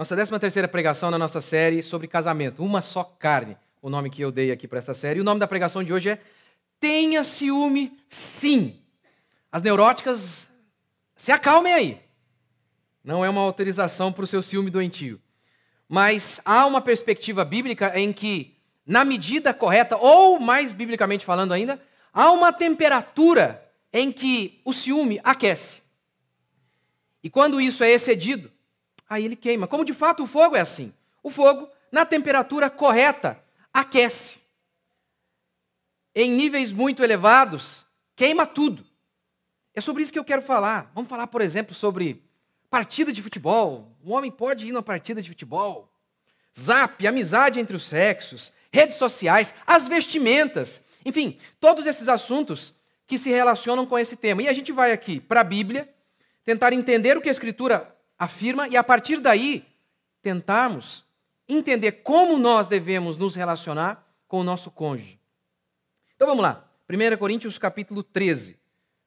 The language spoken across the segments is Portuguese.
Nossa décima terceira pregação na nossa série sobre casamento. Uma só carne, o nome que eu dei aqui para esta série. E o nome da pregação de hoje é Tenha ciúme, sim. As neuróticas, se acalmem aí. Não é uma autorização para o seu ciúme doentio. Mas há uma perspectiva bíblica em que, na medida correta, ou mais biblicamente falando ainda, há uma temperatura em que o ciúme aquece. E quando isso é excedido, aí ele queima. Como de fato o fogo é assim. O fogo, na temperatura correta, aquece. Em níveis muito elevados, queima tudo. É sobre isso que eu quero falar. Vamos falar, por exemplo, sobre partida de futebol. Um homem pode ir numa partida de futebol. Zap, amizade entre os sexos, redes sociais, as vestimentas. Enfim, todos esses assuntos que se relacionam com esse tema. E a gente vai aqui para a Bíblia, tentar entender o que a Escritura afirma, e a partir daí tentarmos entender como nós devemos nos relacionar com o nosso cônjuge. Então vamos lá. 1 Coríntios capítulo 13,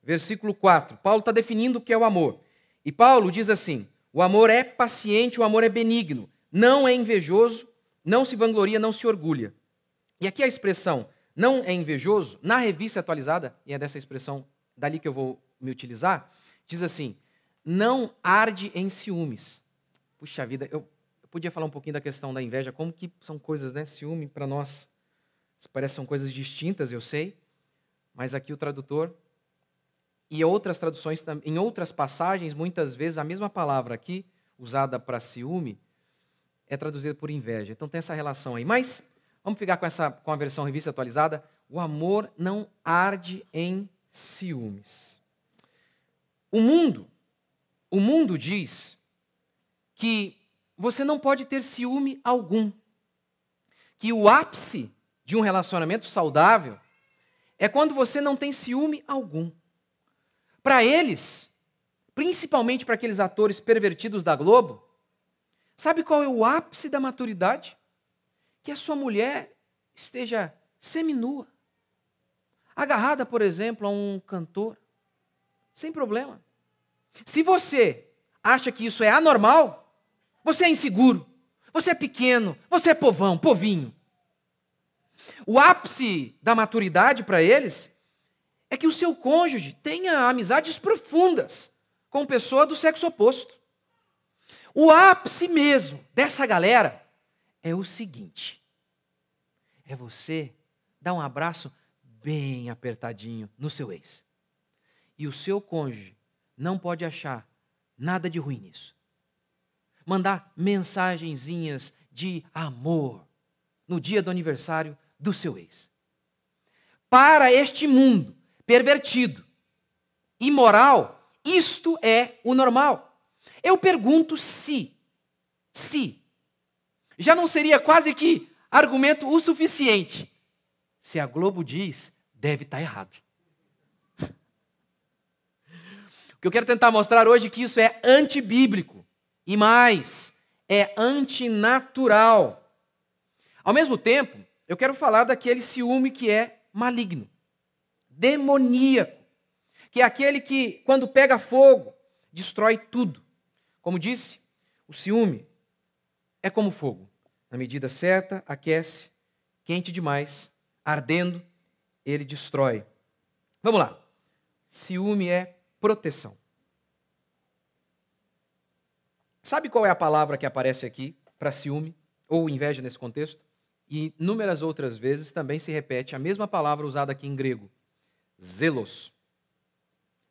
versículo 4. Paulo está definindo o que é o amor. E Paulo diz assim: o amor é paciente, o amor é benigno, não é invejoso, não se vangloria, não se orgulha. E aqui a expressão não é invejoso, na revista atualizada, e é dessa expressão dali que eu vou me utilizar, diz assim: não arde em ciúmes. Puxa vida, eu, eu podia falar um pouquinho da questão da inveja, como que são coisas, né? Ciúme para nós parece são coisas distintas, eu sei, mas aqui o tradutor e outras traduções, em outras passagens, muitas vezes a mesma palavra aqui usada para ciúme é traduzida por inveja. Então tem essa relação aí. Mas vamos ficar com essa com a versão revista atualizada. O amor não arde em ciúmes. O mundo o mundo diz que você não pode ter ciúme algum. Que o ápice de um relacionamento saudável é quando você não tem ciúme algum. Para eles, principalmente para aqueles atores pervertidos da Globo, sabe qual é o ápice da maturidade? Que a sua mulher esteja seminua, agarrada, por exemplo, a um cantor, sem problema. Se você acha que isso é anormal, você é inseguro, você é pequeno, você é povão, povinho. O ápice da maturidade para eles é que o seu cônjuge tenha amizades profundas com pessoa do sexo oposto. O ápice mesmo dessa galera é o seguinte: é você dar um abraço bem apertadinho no seu ex. E o seu cônjuge não pode achar nada de ruim nisso. Mandar mensagenzinhas de amor no dia do aniversário do seu ex. Para este mundo pervertido, imoral, isto é o normal. Eu pergunto se, se, já não seria quase que argumento o suficiente. Se a Globo diz, deve estar tá errado. que eu quero tentar mostrar hoje é que isso é antibíblico e mais, é antinatural. Ao mesmo tempo, eu quero falar daquele ciúme que é maligno, demoníaco, que é aquele que, quando pega fogo, destrói tudo. Como disse, o ciúme é como fogo. Na medida certa, aquece, quente demais, ardendo, ele destrói. Vamos lá. Ciúme é proteção. Sabe qual é a palavra que aparece aqui para ciúme ou inveja nesse contexto? E inúmeras outras vezes também se repete a mesma palavra usada aqui em grego: zelos.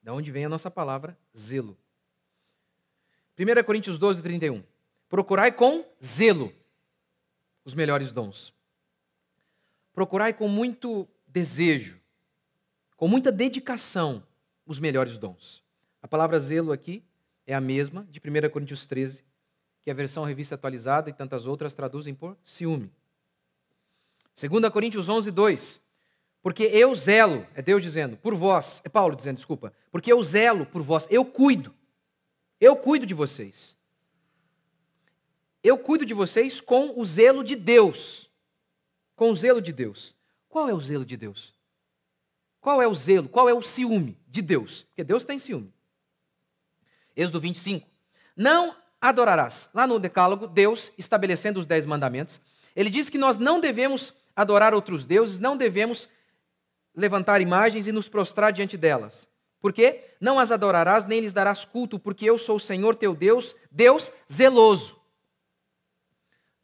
Da onde vem a nossa palavra zelo? 1 Coríntios 12, 31. Procurai com zelo os melhores dons. Procurai com muito desejo, com muita dedicação os melhores dons. A palavra zelo aqui é a mesma de 1 Coríntios 13, que a versão revista atualizada e tantas outras traduzem por ciúme. 2 Coríntios 11, 2. Porque eu zelo, é Deus dizendo, por vós, é Paulo dizendo, desculpa, porque eu zelo por vós, eu cuido, eu cuido de vocês. Eu cuido de vocês com o zelo de Deus. Com o zelo de Deus. Qual é o zelo de Deus? Qual é o zelo? Qual é o ciúme de Deus? Porque Deus tem ciúme. Êxodo 25. Não adorarás. Lá no Decálogo, Deus estabelecendo os dez mandamentos, ele diz que nós não devemos adorar outros deuses, não devemos levantar imagens e nos prostrar diante delas. Por quê? Não as adorarás, nem lhes darás culto, porque eu sou o Senhor teu Deus, Deus zeloso.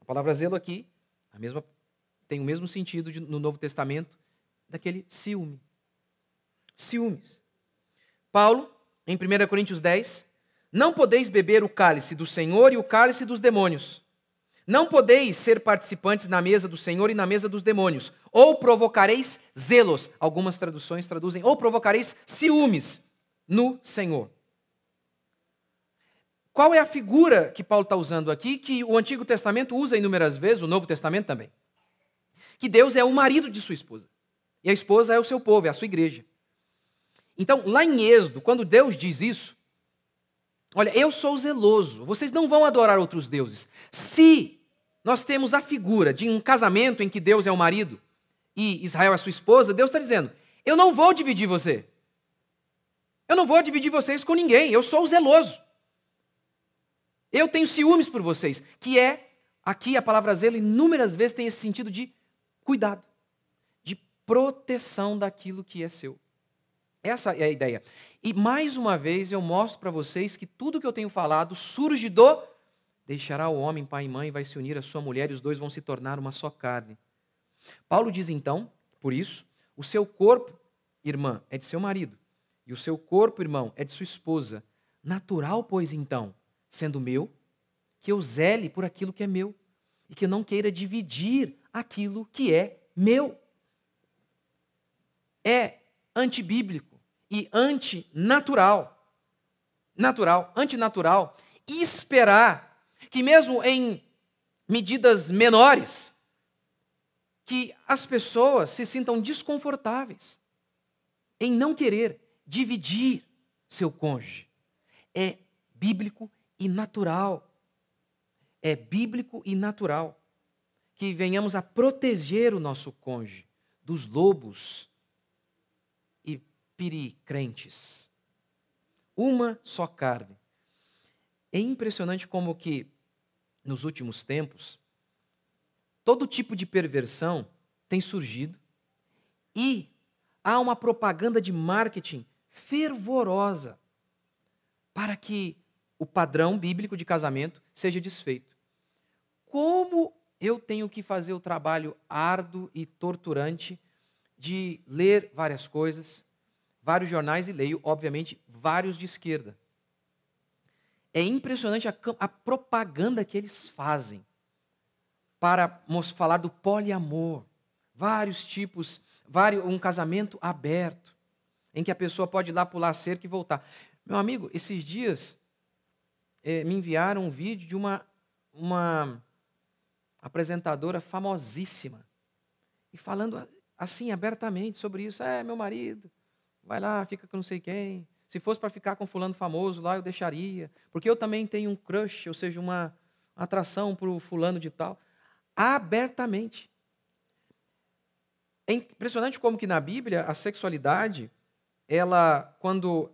A palavra zelo aqui a mesma, tem o mesmo sentido de, no Novo Testamento daquele ciúme ciúmes. Paulo, em 1 Coríntios 10, não podeis beber o cálice do Senhor e o cálice dos demônios. Não podeis ser participantes na mesa do Senhor e na mesa dos demônios. Ou provocareis zelos, algumas traduções traduzem, ou provocareis ciúmes no Senhor. Qual é a figura que Paulo está usando aqui, que o Antigo Testamento usa inúmeras vezes, o Novo Testamento também? Que Deus é o marido de sua esposa. E a esposa é o seu povo, é a sua igreja. Então, lá em Êxodo, quando Deus diz isso, olha, eu sou zeloso, vocês não vão adorar outros deuses. Se nós temos a figura de um casamento em que Deus é o marido e Israel é sua esposa, Deus está dizendo: eu não vou dividir você. Eu não vou dividir vocês com ninguém, eu sou zeloso. Eu tenho ciúmes por vocês, que é, aqui a palavra zelo inúmeras vezes tem esse sentido de cuidado, de proteção daquilo que é seu. Essa é a ideia. E mais uma vez eu mostro para vocês que tudo que eu tenho falado surge do deixará o homem pai e mãe, vai se unir à sua mulher e os dois vão se tornar uma só carne. Paulo diz então, por isso, o seu corpo, irmã, é de seu marido, e o seu corpo, irmão, é de sua esposa. Natural, pois, então, sendo meu, que eu zele por aquilo que é meu e que eu não queira dividir aquilo que é meu. É antibíblico e antinatural. Natural, antinatural. E esperar que, mesmo em medidas menores, que as pessoas se sintam desconfortáveis em não querer dividir seu cônjuge. É bíblico e natural. É bíblico e natural que venhamos a proteger o nosso cônjuge dos lobos crentes, Uma só carne. É impressionante como que, nos últimos tempos, todo tipo de perversão tem surgido e há uma propaganda de marketing fervorosa para que o padrão bíblico de casamento seja desfeito. Como eu tenho que fazer o trabalho árduo e torturante de ler várias coisas, vários jornais e leio, obviamente, vários de esquerda. É impressionante a, a propaganda que eles fazem para falar do poliamor, vários tipos, vários, um casamento aberto, em que a pessoa pode ir lá pular cerca e voltar. Meu amigo, esses dias eh, me enviaram um vídeo de uma, uma apresentadora famosíssima e falando assim abertamente sobre isso. É, meu marido vai lá, fica com não sei quem. Se fosse para ficar com fulano famoso lá, eu deixaria. Porque eu também tenho um crush, ou seja, uma atração para o fulano de tal. Abertamente. É impressionante como que na Bíblia a sexualidade, ela, quando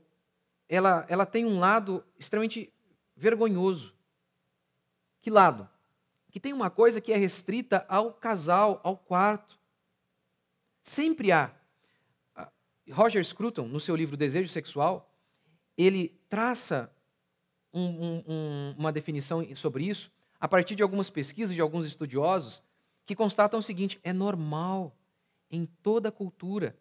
ela, ela tem um lado extremamente vergonhoso. Que lado? Que tem uma coisa que é restrita ao casal, ao quarto. Sempre há Roger Scruton, no seu livro Desejo Sexual, ele traça um, um, uma definição sobre isso a partir de algumas pesquisas de alguns estudiosos que constatam o seguinte: é normal em toda cultura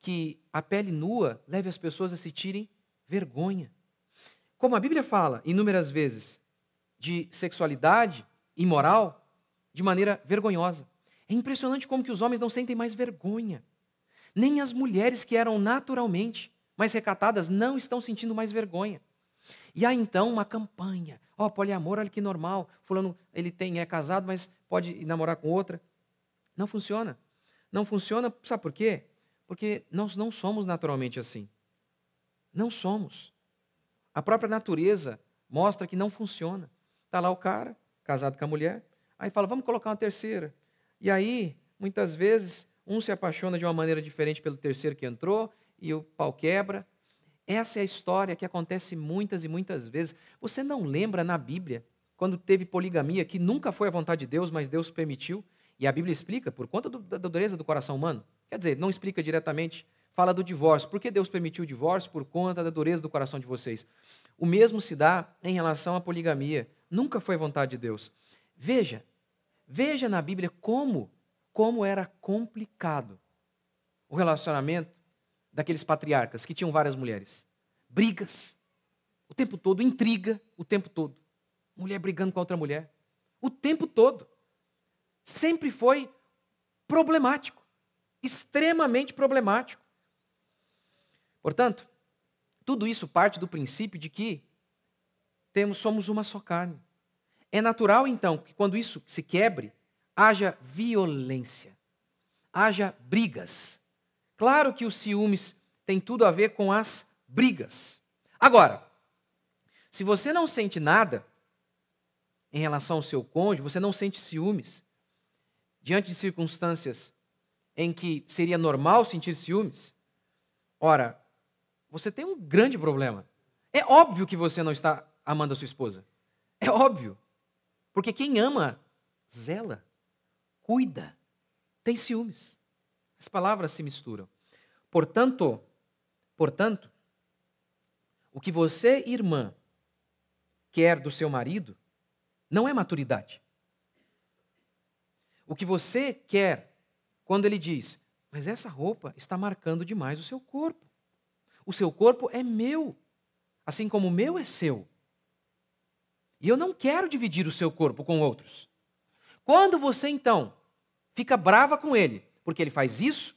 que a pele nua leve as pessoas a sentirem vergonha. Como a Bíblia fala inúmeras vezes de sexualidade imoral de maneira vergonhosa. É impressionante como que os homens não sentem mais vergonha nem as mulheres que eram naturalmente mais recatadas não estão sentindo mais vergonha. E há então uma campanha. Ó, oh, poliamor, olha que normal. Fulano, ele tem, é casado, mas pode namorar com outra. Não funciona. Não funciona, sabe por quê? Porque nós não somos naturalmente assim. Não somos. A própria natureza mostra que não funciona. Está lá o cara, casado com a mulher, aí fala, vamos colocar uma terceira. E aí, muitas vezes, um se apaixona de uma maneira diferente pelo terceiro que entrou e o pau quebra. Essa é a história que acontece muitas e muitas vezes. Você não lembra na Bíblia quando teve poligamia, que nunca foi a vontade de Deus, mas Deus permitiu? E a Bíblia explica por conta do, da dureza do coração humano. Quer dizer, não explica diretamente, fala do divórcio. Por que Deus permitiu o divórcio? Por conta da dureza do coração de vocês. O mesmo se dá em relação à poligamia. Nunca foi vontade de Deus. Veja, veja na Bíblia como como era complicado o relacionamento daqueles patriarcas que tinham várias mulheres. Brigas o tempo todo, intriga o tempo todo. Mulher brigando com outra mulher o tempo todo. Sempre foi problemático, extremamente problemático. Portanto, tudo isso parte do princípio de que temos somos uma só carne. É natural então que quando isso se quebre, haja violência, haja brigas. Claro que os ciúmes têm tudo a ver com as brigas. Agora, se você não sente nada em relação ao seu cônjuge, você não sente ciúmes, diante de circunstâncias em que seria normal sentir ciúmes, ora, você tem um grande problema. É óbvio que você não está amando a sua esposa. É óbvio. Porque quem ama, zela cuida, tem ciúmes. As palavras se misturam. Portanto, portanto, o que você, irmã, quer do seu marido não é maturidade. O que você quer quando ele diz: "Mas essa roupa está marcando demais o seu corpo. O seu corpo é meu, assim como o meu é seu. E eu não quero dividir o seu corpo com outros." Quando você então fica brava com ele, porque ele faz isso.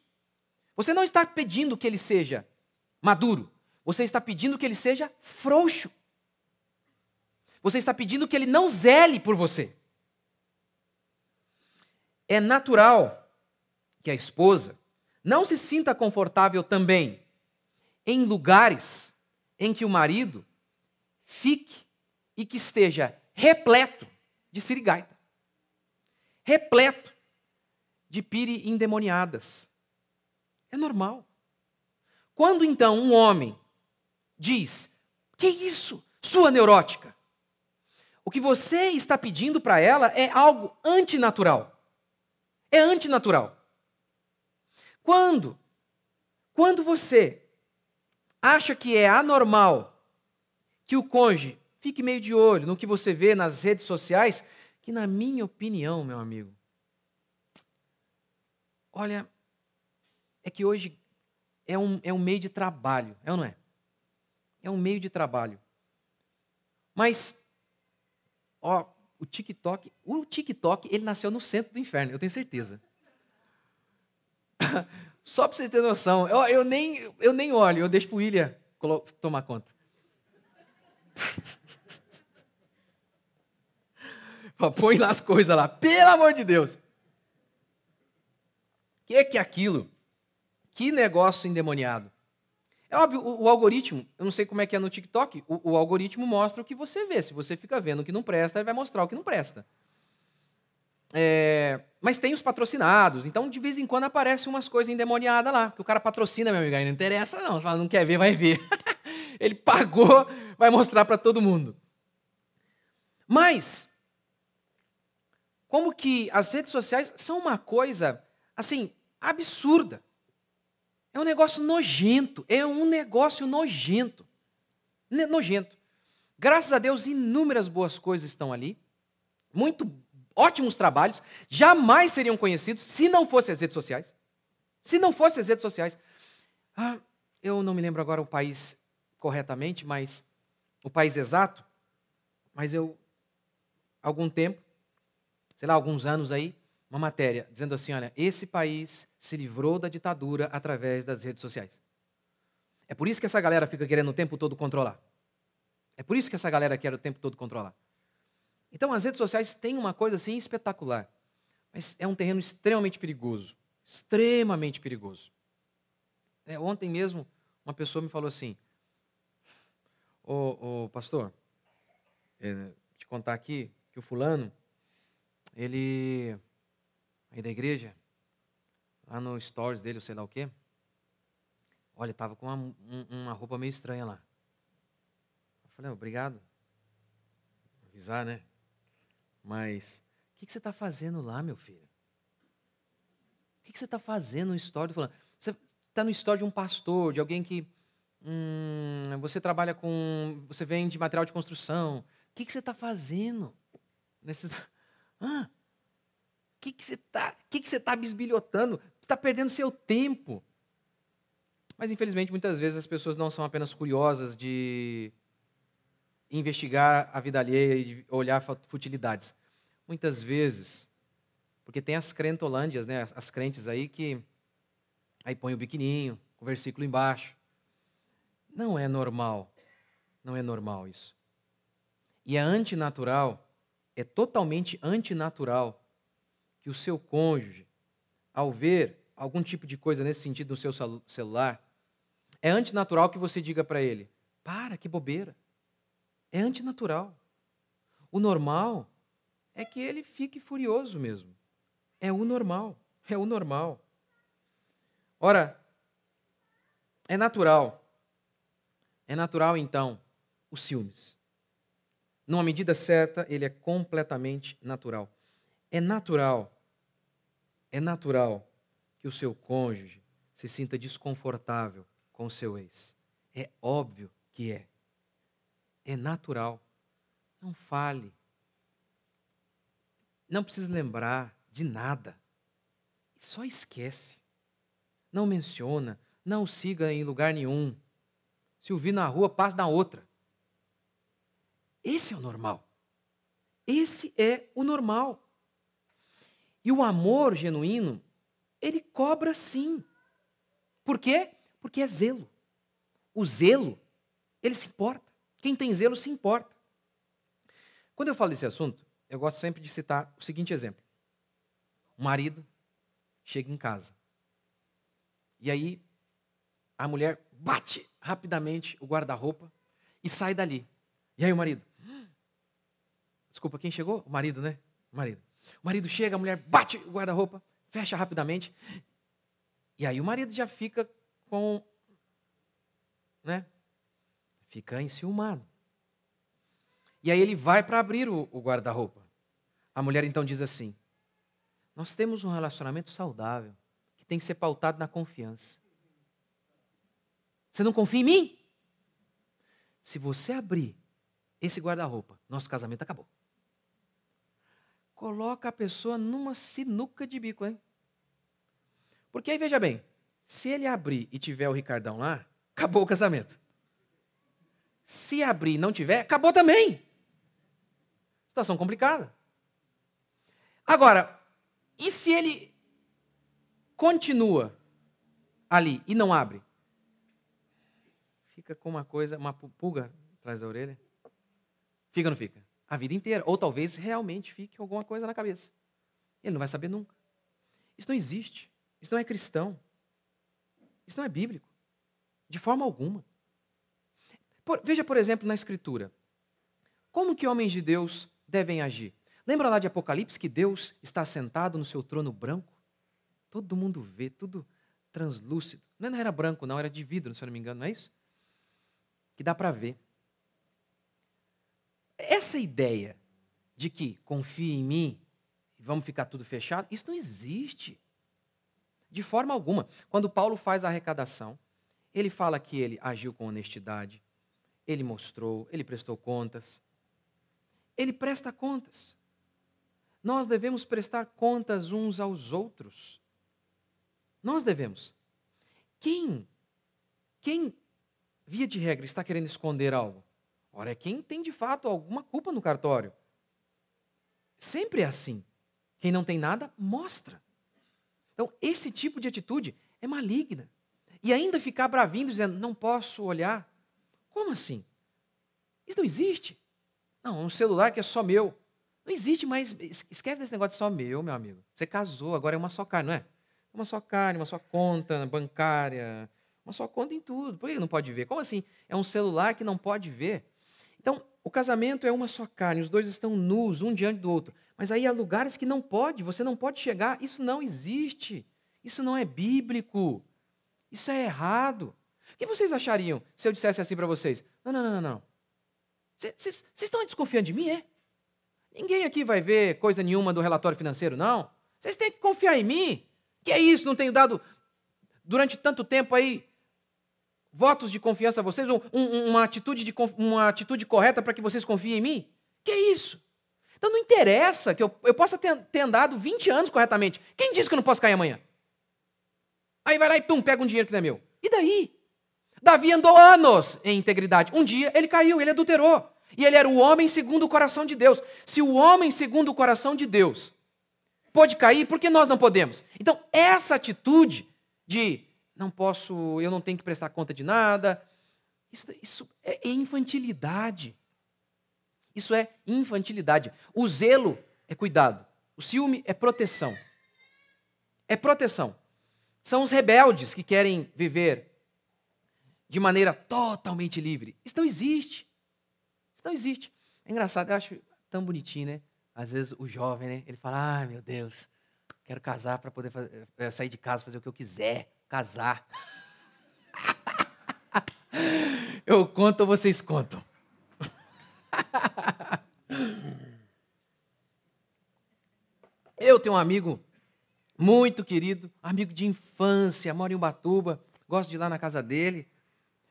Você não está pedindo que ele seja maduro, você está pedindo que ele seja frouxo. Você está pedindo que ele não zele por você. É natural que a esposa não se sinta confortável também em lugares em que o marido fique e que esteja repleto de sirigaita, repleto de pire endemoniadas. É normal. Quando então um homem diz: Que isso, sua neurótica? O que você está pedindo para ela é algo antinatural. É antinatural. Quando? Quando você acha que é anormal que o conge fique meio de olho no que você vê nas redes sociais, que na minha opinião, meu amigo, Olha, é que hoje é um, é um meio de trabalho, é ou não é? É um meio de trabalho. Mas, ó, o TikTok, o TikTok, ele nasceu no centro do inferno, eu tenho certeza. Só para você ter noção, eu, eu, nem, eu nem olho, eu deixo para o William tomar conta. Põe lá as coisas lá, pelo amor de Deus. É que que é aquilo? Que negócio endemoniado. É óbvio, o, o, algoritmo, eu não sei como é que é no TikTok, o, o algoritmo mostra o que você vê. Se você fica vendo o que não presta, ele vai mostrar o que não presta. É, mas tem os patrocinados, então de vez em quando aparecem umas coisas endemoniadas lá, que o cara patrocina, meu amigo, aí não interessa não, fala, não quer ver, vai ver. ele pagou, vai mostrar para todo mundo. Mas, como que as redes sociais são uma coisa, assim, absurda. É um negócio nojento, é um negócio nojento. Nojento. Graças a Deus, inúmeras boas coisas estão ali. Muito ótimos trabalhos, jamais seriam conhecidos se não fossem as redes sociais. Se não fossem as redes sociais. Ah, eu não me lembro agora o país corretamente, mas o país exato, mas eu algum tempo, sei lá, alguns anos aí, uma matéria dizendo assim: olha, esse país se livrou da ditadura através das redes sociais. É por isso que essa galera fica querendo o tempo todo controlar. É por isso que essa galera quer o tempo todo controlar. Então, as redes sociais têm uma coisa assim espetacular, mas é um terreno extremamente perigoso. Extremamente perigoso. É, ontem mesmo, uma pessoa me falou assim: Ô, ô pastor, é, te contar aqui que o fulano, ele aí da igreja, lá no stories dele, ou sei lá o quê. Olha, estava com uma, uma, roupa meio estranha lá. Eu falei, ah, obrigado. Vou avisar, né? Mas, o que, que, você está fazendo lá, meu filho? O que, que, você está fazendo no story? Falando, você está no story de um pastor, de alguém que. Hum, você trabalha com. Você vende material de construção. O que, que você está fazendo? nesse Ah, que, que você está que que você tá bisbilhotando? Está perdendo seu tempo. Mas, infelizmente, muitas vezes as pessoas não são apenas curiosas de investigar a vida alheia e olhar futilidades. Muitas vezes, porque tem as crentolândias, né, as crentes aí que aí põe o biquininho, o versículo embaixo. Não é normal. Não é normal isso. E é antinatural, é totalmente antinatural que o seu cônjuge, ao ver algum tipo de coisa nesse sentido no seu celular, é antinatural que você diga para ele: para, que bobeira. É antinatural. O normal é que ele fique furioso mesmo. É o normal. É o normal. Ora, é natural. É natural, então, os ciúmes. Numa medida certa, ele é completamente natural. É natural, é natural que o seu cônjuge se sinta desconfortável com o seu ex. É óbvio que é. É natural. Não fale. Não precisa lembrar de nada. Só esquece. Não menciona, não siga em lugar nenhum. Se ouvir na rua, passe na outra. Esse é o normal. Esse é o normal. E o amor genuíno, ele cobra sim. Por quê? Porque é zelo. O zelo, ele se importa. Quem tem zelo se importa. Quando eu falo desse assunto, eu gosto sempre de citar o seguinte exemplo. O marido chega em casa. E aí a mulher bate rapidamente o guarda-roupa e sai dali. E aí o marido? Hum, desculpa, quem chegou? O marido, né? O marido. O marido chega, a mulher bate o guarda-roupa, fecha rapidamente. E aí o marido já fica com. Né? Fica enciumado. E aí ele vai para abrir o, o guarda-roupa. A mulher então diz assim: Nós temos um relacionamento saudável, que tem que ser pautado na confiança. Você não confia em mim? Se você abrir esse guarda-roupa, nosso casamento acabou coloca a pessoa numa sinuca de bico, hein? Porque aí, veja bem, se ele abrir e tiver o Ricardão lá, acabou o casamento. Se abrir e não tiver, acabou também. Situação complicada. Agora, e se ele continua ali e não abre? Fica com uma coisa, uma pulga atrás da orelha? Fica ou não fica? a vida inteira. Ou talvez realmente fique alguma coisa na cabeça. Ele não vai saber nunca. Isso não existe. Isso não é cristão. Isso não é bíblico. De forma alguma. Por, veja, por exemplo, na Escritura. Como que homens de Deus devem agir? Lembra lá de Apocalipse que Deus está sentado no seu trono branco? Todo mundo vê, tudo translúcido. Não era branco, não, era de vidro, se eu não me engano, não é isso? Que dá para ver essa ideia de que confie em mim e vamos ficar tudo fechado, isso não existe. De forma alguma. Quando Paulo faz a arrecadação, ele fala que ele agiu com honestidade, ele mostrou, ele prestou contas. Ele presta contas. Nós devemos prestar contas uns aos outros. Nós devemos. Quem, quem, via de regra, está querendo esconder algo? Ora, é quem tem de fato alguma culpa no cartório. Sempre é assim. Quem não tem nada, mostra. Então, esse tipo de atitude é maligna. E ainda ficar bravindo dizendo, não posso olhar. Como assim? Isso não existe. Não, um celular que é só meu. Não existe mais. Esquece desse negócio de só meu, meu amigo. Você casou, agora é uma só carne, não é? Uma só carne, uma só conta bancária, uma só conta em tudo. Por que não pode ver? Como assim? É um celular que não pode ver? Então, o casamento é uma só carne, os dois estão nus, um diante do outro. Mas aí há lugares que não pode, você não pode chegar, isso não existe. Isso não é bíblico. Isso é errado. O que vocês achariam se eu dissesse assim para vocês? Não, não, não, não. Vocês estão desconfiando de mim, é? Ninguém aqui vai ver coisa nenhuma do relatório financeiro, não. Vocês têm que confiar em mim. Que é isso? Não tenho dado durante tanto tempo aí votos de confiança a vocês, ou um, uma, atitude de, uma atitude correta para que vocês confiem em mim? Que isso? Então não interessa que eu, eu possa ter, ter andado 20 anos corretamente. Quem disse que eu não posso cair amanhã? Aí vai lá e pum, pega um dinheiro que não é meu. E daí? Davi andou anos em integridade. Um dia ele caiu, ele adulterou. E ele era o homem segundo o coração de Deus. Se o homem segundo o coração de Deus pode cair, por que nós não podemos? Então, essa atitude de não posso, eu não tenho que prestar conta de nada. Isso, isso é infantilidade. Isso é infantilidade. O zelo é cuidado. O ciúme é proteção. É proteção. São os rebeldes que querem viver de maneira totalmente livre. Isso não existe. Isso não existe. É engraçado, eu acho tão bonitinho, né? Às vezes o jovem, né? Ele fala: "Ah, meu Deus, quero casar para poder fazer, eh, sair de casa, fazer o que eu quiser" casar. Eu conto ou vocês contam? Eu tenho um amigo muito querido, amigo de infância, mora em Ubatuba, gosto de ir lá na casa dele.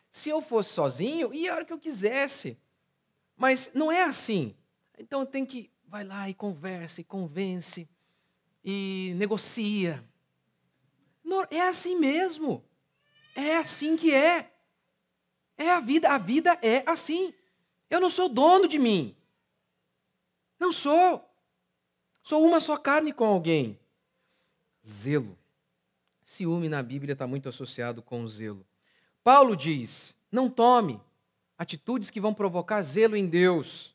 Se eu fosse sozinho, ia a hora que eu quisesse. Mas não é assim. Então tem que vai lá e conversa e convence e negocia. É assim mesmo. É assim que é. É a vida, a vida é assim. Eu não sou dono de mim. Não sou. Sou uma só carne com alguém. Zelo. Ciúme na Bíblia está muito associado com zelo. Paulo diz: não tome atitudes que vão provocar zelo em Deus.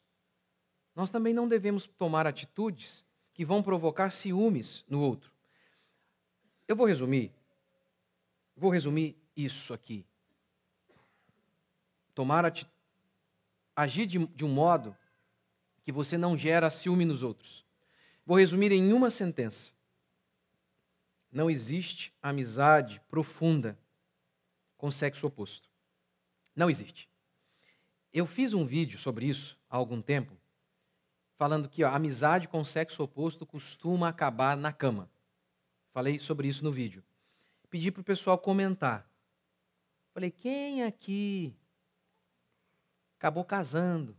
Nós também não devemos tomar atitudes que vão provocar ciúmes no outro. Eu vou resumir. Vou resumir isso aqui. Tomar a, Agir de, de um modo que você não gera ciúme nos outros. Vou resumir em uma sentença. Não existe amizade profunda com sexo oposto. Não existe. Eu fiz um vídeo sobre isso há algum tempo, falando que ó, a amizade com sexo oposto costuma acabar na cama. Falei sobre isso no vídeo. Pedi para o pessoal comentar. Falei, quem aqui acabou casando?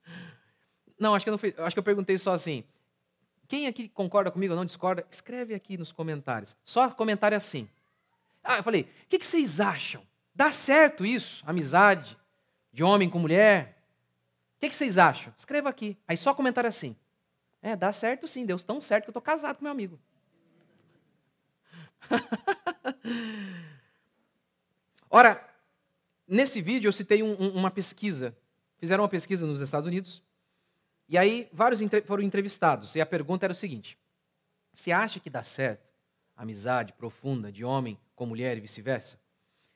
não, acho que eu não fui, acho que eu perguntei só assim. Quem aqui concorda comigo ou não discorda? Escreve aqui nos comentários. Só comentário assim. Ah, eu falei, o que, que vocês acham? Dá certo isso? Amizade de homem com mulher? O que, que vocês acham? Escreva aqui. Aí só comentário assim. É, dá certo sim, Deus tão certo que eu estou casado com meu amigo. Ora, nesse vídeo eu citei um, um, uma pesquisa. Fizeram uma pesquisa nos Estados Unidos. E aí vários entre... foram entrevistados. E a pergunta era o seguinte: Você acha que dá certo amizade profunda de homem com mulher e vice-versa?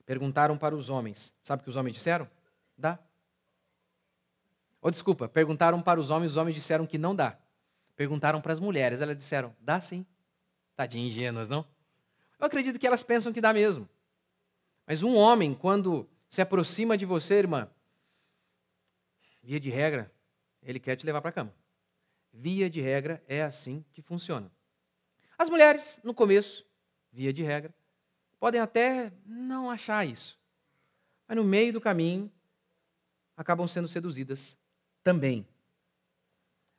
Perguntaram para os homens. Sabe o que os homens disseram? Dá. Ou oh, desculpa, perguntaram para os homens, os homens disseram que não dá. Perguntaram para as mulheres, elas disseram, dá sim. de ingênuas, não? Eu acredito que elas pensam que dá mesmo. Mas um homem, quando se aproxima de você, irmã, via de regra, ele quer te levar para a cama. Via de regra é assim que funciona. As mulheres, no começo, via de regra, podem até não achar isso. Mas no meio do caminho, acabam sendo seduzidas também.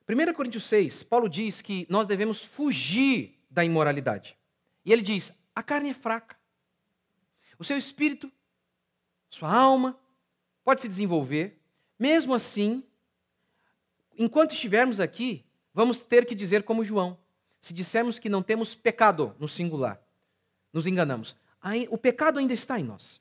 1 Coríntios 6, Paulo diz que nós devemos fugir da imoralidade. E ele diz: a carne é fraca. O seu espírito, sua alma, pode se desenvolver. Mesmo assim, enquanto estivermos aqui, vamos ter que dizer como João. Se dissermos que não temos pecado no singular, nos enganamos. O pecado ainda está em nós.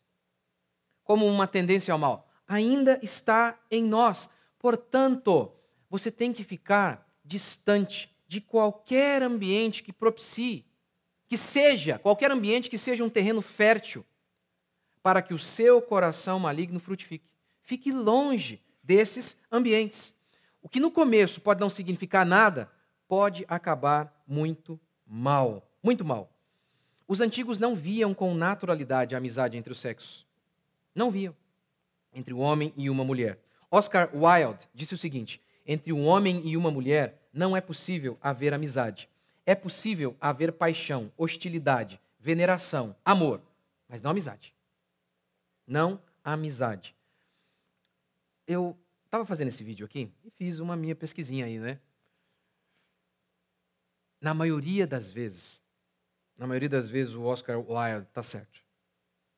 Como uma tendência ao mal, ainda está em nós. Portanto, você tem que ficar distante de qualquer ambiente que propicie que seja, qualquer ambiente que seja um terreno fértil para que o seu coração maligno frutifique. Fique longe desses ambientes. O que no começo pode não significar nada, pode acabar muito mal, muito mal. Os antigos não viam com naturalidade a amizade entre os sexos. Não viam. Entre um homem e uma mulher. Oscar Wilde disse o seguinte: entre um homem e uma mulher não é possível haver amizade. É possível haver paixão, hostilidade, veneração, amor, mas não amizade. Não amizade. Eu estava fazendo esse vídeo aqui e fiz uma minha pesquisinha aí, né? Na maioria das vezes, na maioria das vezes o Oscar Wilde está certo.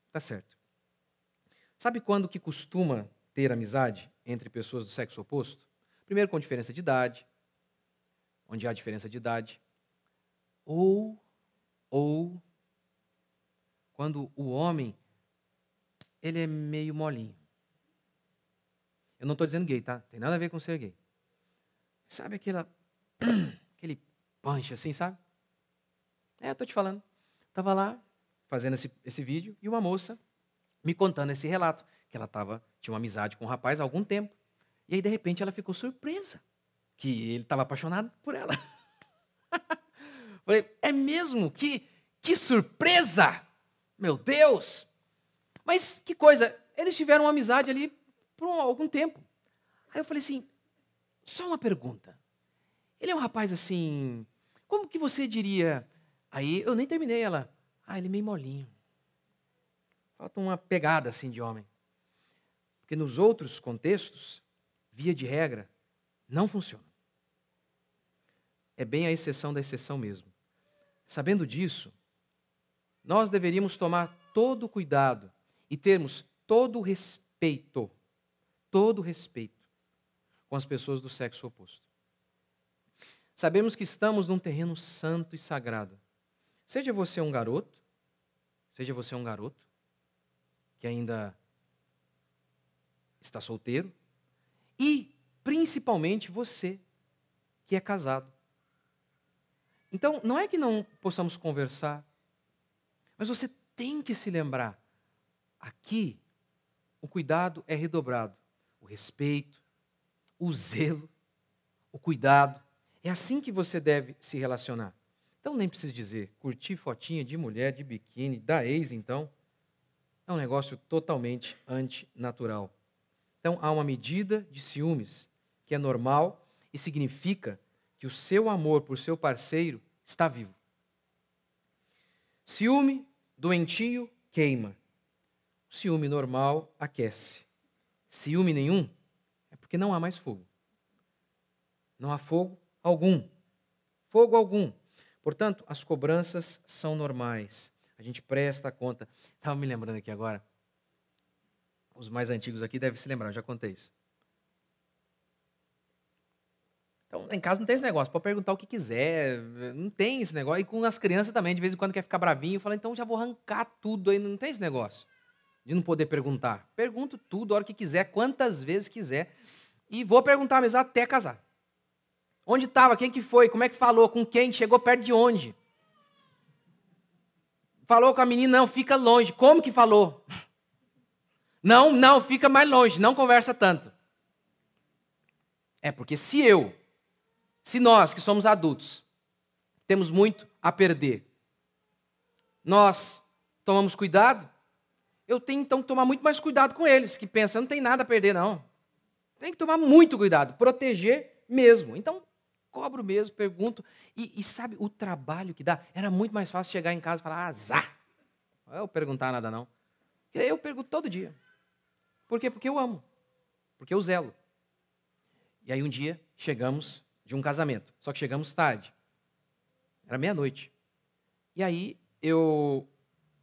Está certo. Sabe quando que costuma ter amizade entre pessoas do sexo oposto? Primeiro com diferença de idade, onde há diferença de idade ou, ou, quando o homem, ele é meio molinho. Eu não estou dizendo gay, tá? Tem nada a ver com ser gay. Sabe aquela, aquele punch assim, sabe? É, eu estou te falando. Estava lá fazendo esse, esse vídeo e uma moça me contando esse relato, que ela tava, tinha uma amizade com um rapaz há algum tempo. E aí, de repente, ela ficou surpresa que ele estava apaixonado por ela. Falei, é mesmo? Que, que surpresa! Meu Deus! Mas que coisa, eles tiveram uma amizade ali por algum tempo. Aí eu falei assim, só uma pergunta. Ele é um rapaz assim, como que você diria? Aí eu nem terminei ela. Ah, ele é meio molinho. Falta uma pegada assim de homem. Porque nos outros contextos, via de regra, não funciona. É bem a exceção da exceção mesmo. Sabendo disso, nós deveríamos tomar todo o cuidado e termos todo o respeito, todo o respeito com as pessoas do sexo oposto. Sabemos que estamos num terreno santo e sagrado. Seja você um garoto, seja você um garoto que ainda está solteiro, e principalmente você que é casado. Então, não é que não possamos conversar, mas você tem que se lembrar: aqui o cuidado é redobrado, o respeito, o zelo, o cuidado. É assim que você deve se relacionar. Então, nem preciso dizer, curtir fotinha de mulher, de biquíni, da ex, então, é um negócio totalmente antinatural. Então, há uma medida de ciúmes que é normal e significa que o seu amor por seu parceiro está vivo. Ciúme doentio queima. Ciúme normal aquece. Ciúme nenhum é porque não há mais fogo. Não há fogo algum. Fogo algum. Portanto, as cobranças são normais. A gente presta conta. Estava me lembrando aqui agora. Os mais antigos aqui devem se lembrar, já contei isso. Então, em casa não tem esse negócio. Pode perguntar o que quiser. Eh, não tem esse negócio. E com as crianças também, de vez em quando quer ficar bravinho, fala, então já vou arrancar tudo aí. Não tem esse negócio de não poder perguntar. Pergunto tudo, a hora que quiser, quantas vezes quiser. E vou perguntar mesmo até casar. Onde estava? Quem que foi? Como é que falou? Com quem? Chegou perto de onde? Falou com a menina? Não, fica longe. Como que falou? Não, não, fica mais longe. Não conversa tanto. É porque se eu se nós, que somos adultos, temos muito a perder, nós tomamos cuidado, eu tenho então que tomar muito mais cuidado com eles, que pensam, não tem nada a perder, não. Tem que tomar muito cuidado, proteger mesmo. Então, cobro mesmo, pergunto. E, e sabe o trabalho que dá? Era muito mais fácil chegar em casa e falar, azar. Não é eu perguntar nada, não. Eu pergunto todo dia. Por quê? Porque eu amo. Porque eu zelo. E aí um dia chegamos de um casamento. Só que chegamos tarde. Era meia-noite. E aí eu.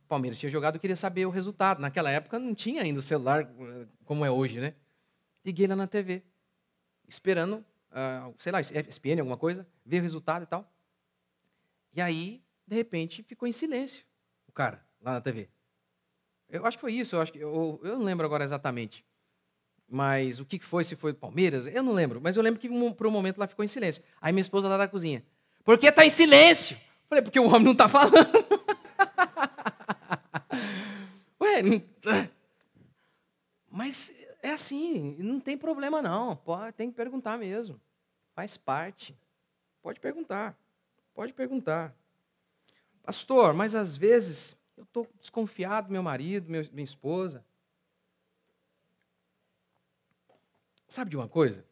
O Palmeiras tinha jogado, eu queria saber o resultado. Naquela época não tinha ainda o celular eh, como é hoje, né? Liguei lá na TV, esperando, uh, sei lá, ESPN, alguma coisa, ver o resultado e tal. E aí, de repente, ficou em silêncio o cara lá na TV. Eu acho que foi isso, eu acho que eu, eu não lembro agora exatamente. Mas o que foi, se foi do Palmeiras, eu não lembro. Mas eu lembro que por um momento lá ficou em silêncio. Aí minha esposa lá da cozinha. Por que está em silêncio? Eu falei, porque o homem não está falando. Ué, ah. mas é assim, não tem problema não. Pode, tem que perguntar mesmo. Faz parte. Pode perguntar. Pode perguntar. Pastor, mas às vezes eu estou desconfiado do meu marido, minha esposa. Sabe de uma coisa?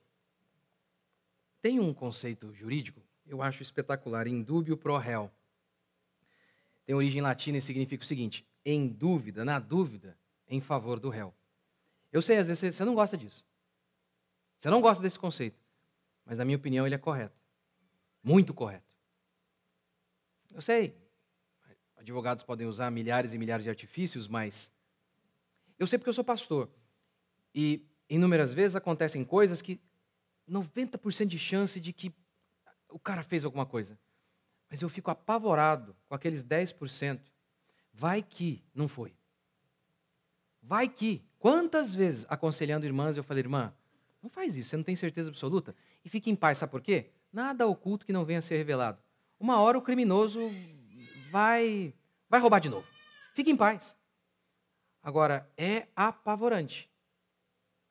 Tem um conceito jurídico, eu acho espetacular, em dúbio pro réu. Tem origem latina e significa o seguinte: em dúvida, na dúvida, em favor do réu. Eu sei, às vezes você não gosta disso. Você não gosta desse conceito. Mas, na minha opinião, ele é correto. Muito correto. Eu sei. Advogados podem usar milhares e milhares de artifícios, mas. Eu sei porque eu sou pastor. E inúmeras vezes acontecem coisas que 90% de chance de que o cara fez alguma coisa. Mas eu fico apavorado com aqueles 10%. Vai que não foi. Vai que. Quantas vezes aconselhando irmãs eu falei, irmã, não faz isso, você não tem certeza absoluta. E fique em paz, sabe por quê? Nada oculto que não venha a ser revelado. Uma hora o criminoso vai vai roubar de novo. Fique em paz. Agora, é apavorante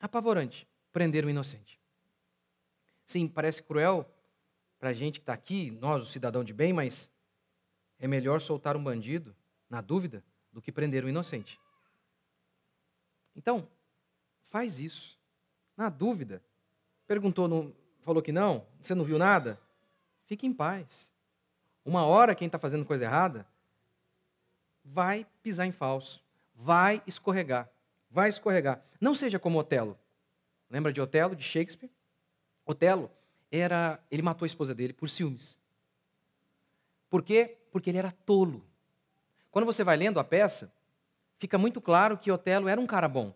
Apavorante prender um inocente. Sim, parece cruel para a gente que está aqui, nós, o cidadão de bem, mas é melhor soltar um bandido, na dúvida, do que prender um inocente. Então, faz isso. Na dúvida. Perguntou, falou que não, você não viu nada? Fique em paz. Uma hora quem está fazendo coisa errada vai pisar em falso, vai escorregar vai escorregar. Não seja como Otelo. Lembra de Otelo, de Shakespeare? Otelo era, ele matou a esposa dele por ciúmes. Por quê? Porque ele era tolo. Quando você vai lendo a peça, fica muito claro que Otelo era um cara bom.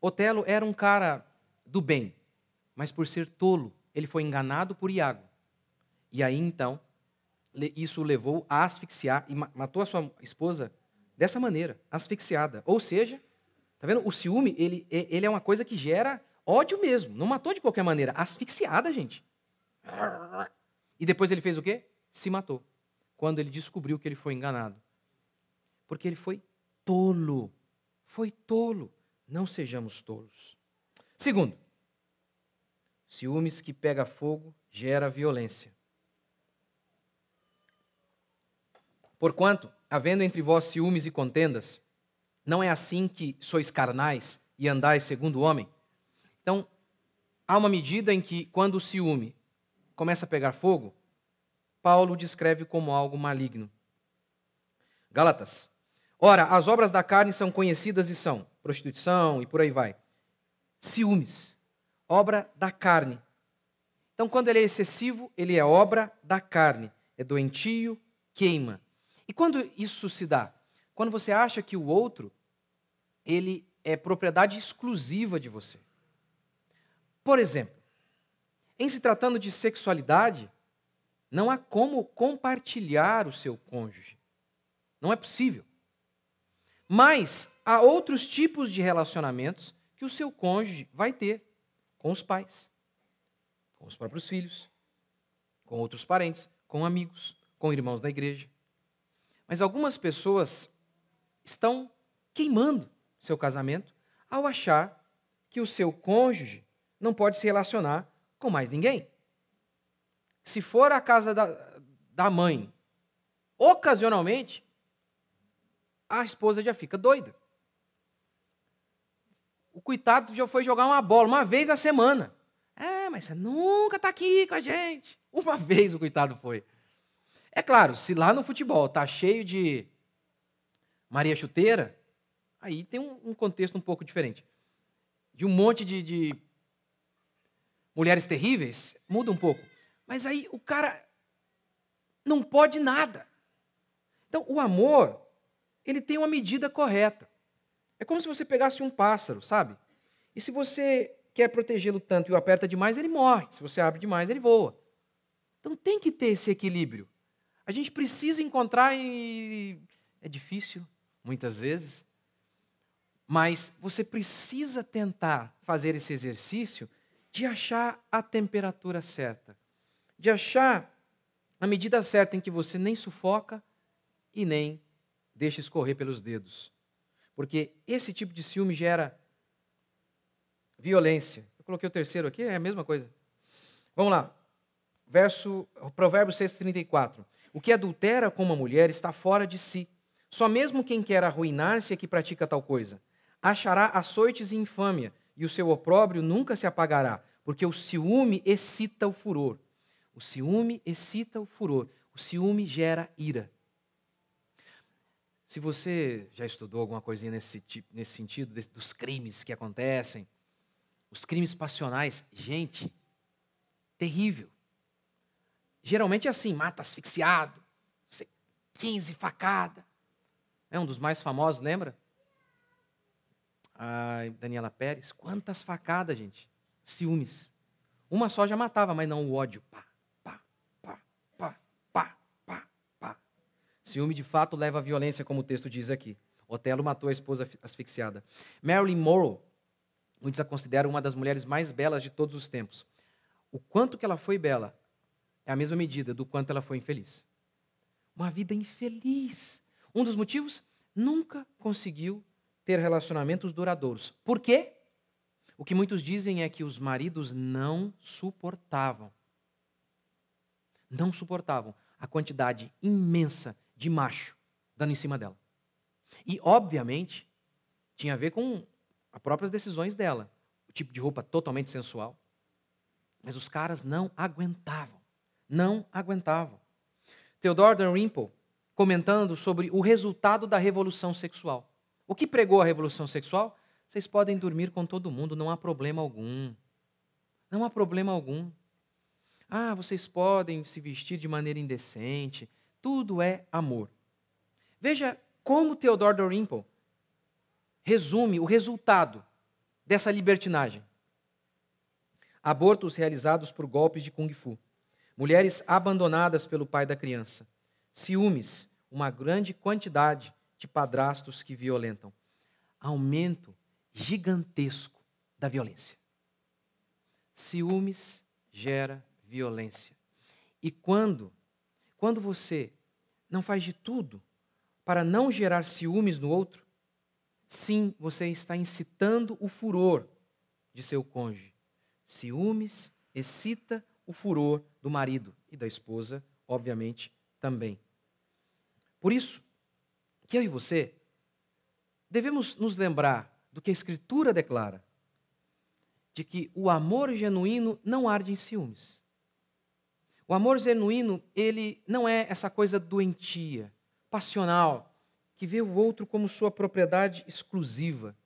Otelo era um cara do bem, mas por ser tolo, ele foi enganado por Iago. E aí então, isso o levou a asfixiar e matou a sua esposa dessa maneira, asfixiada. Ou seja, Tá vendo? O ciúme, ele, ele é uma coisa que gera ódio mesmo. Não matou de qualquer maneira. Asfixiada, gente. E depois ele fez o quê? Se matou. Quando ele descobriu que ele foi enganado. Porque ele foi tolo. Foi tolo. Não sejamos tolos. Segundo, ciúmes que pega fogo gera violência. Porquanto, havendo entre vós ciúmes e contendas, não é assim que sois carnais e andais segundo o homem? Então, há uma medida em que, quando o ciúme começa a pegar fogo, Paulo descreve como algo maligno. Gálatas. Ora, as obras da carne são conhecidas e são prostituição e por aí vai. Ciúmes, obra da carne. Então, quando ele é excessivo, ele é obra da carne, é doentio, queima. E quando isso se dá? Quando você acha que o outro ele é propriedade exclusiva de você. Por exemplo, em se tratando de sexualidade, não há como compartilhar o seu cônjuge. Não é possível. Mas há outros tipos de relacionamentos que o seu cônjuge vai ter com os pais, com os próprios filhos, com outros parentes, com amigos, com irmãos da igreja. Mas algumas pessoas estão queimando seu casamento, ao achar que o seu cônjuge não pode se relacionar com mais ninguém. Se for à casa da, da mãe, ocasionalmente, a esposa já fica doida. O coitado já foi jogar uma bola uma vez na semana. É, mas você nunca está aqui com a gente. Uma vez o coitado foi. É claro, se lá no futebol tá cheio de Maria Chuteira, Aí tem um, um contexto um pouco diferente. De um monte de, de mulheres terríveis, muda um pouco. Mas aí o cara não pode nada. Então, o amor, ele tem uma medida correta. É como se você pegasse um pássaro, sabe? E se você quer protegê-lo tanto e o aperta demais, ele morre. Se você abre demais, ele voa. Então tem que ter esse equilíbrio. A gente precisa encontrar e é difícil, muitas vezes, mas você precisa tentar fazer esse exercício de achar a temperatura certa, de achar a medida certa em que você nem sufoca e nem deixa escorrer pelos dedos. Porque esse tipo de ciúme gera violência. Eu coloquei o terceiro aqui, é a mesma coisa. Vamos lá. Verso, Provérbios 6,34. O que adultera com uma mulher está fora de si. Só mesmo quem quer arruinar-se é que pratica tal coisa achará açoites e infâmia, e o seu opróbrio nunca se apagará, porque o ciúme excita o furor. O ciúme excita o furor. O ciúme gera ira. Se você já estudou alguma coisinha nesse, tipo, nesse sentido, dos crimes que acontecem, os crimes passionais, gente, terrível. Geralmente é assim, mata asfixiado, 15 facada. É um dos mais famosos, lembra? a Daniela Pérez. Quantas facadas, gente. Ciúmes. Uma só já matava, mas não o ódio. Pá, pá, pá, pá, pá, pá, pá. Ciúme de fato leva à violência, como o texto diz aqui. Otelo matou a esposa asfixiada. Marilyn Monroe, muitos a consideram uma das mulheres mais belas de todos os tempos. O quanto que ela foi bela é a mesma medida do quanto ela foi infeliz. Uma vida infeliz. Um dos motivos? Nunca conseguiu ter relacionamentos duradouros. Por quê? O que muitos dizem é que os maridos não suportavam. Não suportavam a quantidade imensa de macho dando em cima dela. E, obviamente, tinha a ver com as próprias decisões dela. O tipo de roupa totalmente sensual. Mas os caras não aguentavam. Não aguentavam. Theodore Dalrymple, comentando sobre o resultado da revolução sexual, o que pregou a revolução sexual? Vocês podem dormir com todo mundo, não há problema algum. Não há problema algum. Ah, vocês podem se vestir de maneira indecente. Tudo é amor. Veja como Theodore Dorimple resume o resultado dessa libertinagem. Abortos realizados por golpes de kung fu. Mulheres abandonadas pelo pai da criança. Ciúmes, uma grande quantidade de padrastos que violentam. Aumento gigantesco da violência. Ciúmes gera violência. E quando quando você não faz de tudo para não gerar ciúmes no outro, sim, você está incitando o furor de seu cônjuge. Ciúmes excita o furor do marido e da esposa, obviamente, também. Por isso, que eu e você devemos nos lembrar do que a Escritura declara, de que o amor genuíno não arde em ciúmes. O amor genuíno, ele não é essa coisa doentia, passional, que vê o outro como sua propriedade exclusiva,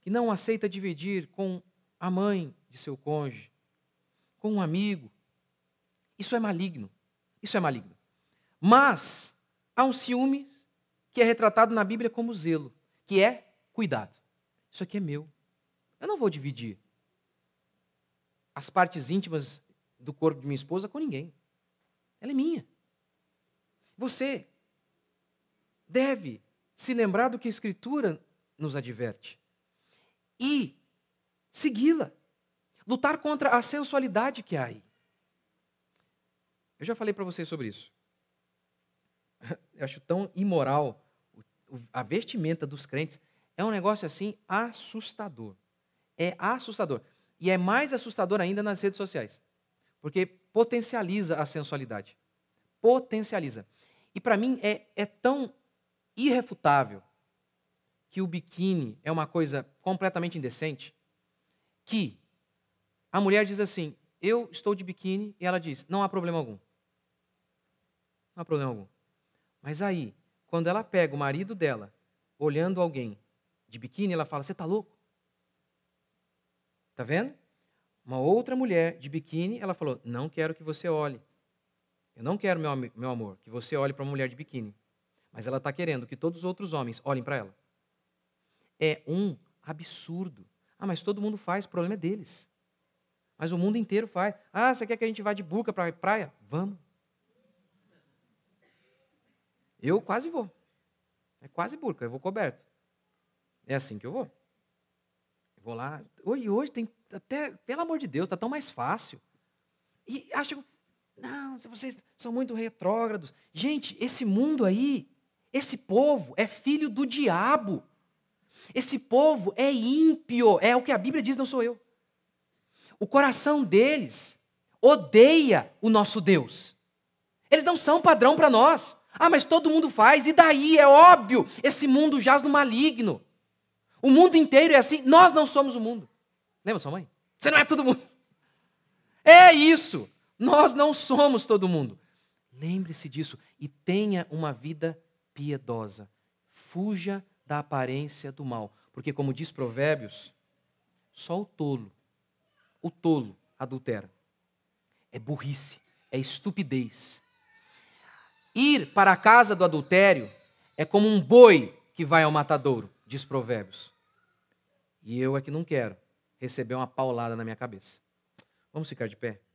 que não aceita dividir com a mãe de seu cônjuge, com um amigo. Isso é maligno. Isso é maligno. Mas há um ciúme que é retratado na Bíblia como zelo, que é cuidado. Isso aqui é meu. Eu não vou dividir as partes íntimas do corpo de minha esposa com ninguém. Ela é minha. Você deve se lembrar do que a Escritura nos adverte e segui-la. Lutar contra a sensualidade que há aí. Eu já falei para vocês sobre isso. eu acho tão imoral a vestimenta dos crentes. É um negócio assim assustador. É assustador. E é mais assustador ainda nas redes sociais, porque potencializa a sensualidade. Potencializa. E para mim é, é tão irrefutável que o biquíni é uma coisa completamente indecente que a mulher diz assim: Eu estou de biquíni, e ela diz: Não há problema algum. Não há problema algum. Mas aí, quando ela pega o marido dela, olhando alguém de biquíni, ela fala: Você está louco? Está vendo? Uma outra mulher de biquíni, ela falou: Não quero que você olhe. Eu não quero, meu, meu amor, que você olhe para uma mulher de biquíni. Mas ela está querendo que todos os outros homens olhem para ela. É um absurdo. Ah, mas todo mundo faz, o problema é deles. Mas o mundo inteiro faz. Ah, você quer que a gente vá de buca para a praia? Vamos. Eu quase vou. É quase burca, eu vou coberto. É assim que eu vou. Eu vou lá. Hoje, hoje tem até, pelo amor de Deus, está tão mais fácil. E que. não, vocês são muito retrógrados. Gente, esse mundo aí, esse povo é filho do diabo. Esse povo é ímpio, é o que a Bíblia diz, não sou eu. O coração deles odeia o nosso Deus. Eles não são padrão para nós. Ah, mas todo mundo faz, e daí? É óbvio, esse mundo jaz no maligno. O mundo inteiro é assim, nós não somos o mundo. Lembra sua mãe? Você não é todo mundo. É isso, nós não somos todo mundo. Lembre-se disso e tenha uma vida piedosa. Fuja da aparência do mal, porque, como diz Provérbios, só o tolo, o tolo adultera. É burrice, é estupidez, Ir para a casa do adultério é como um boi que vai ao matadouro, diz Provérbios. E eu é que não quero receber uma paulada na minha cabeça. Vamos ficar de pé?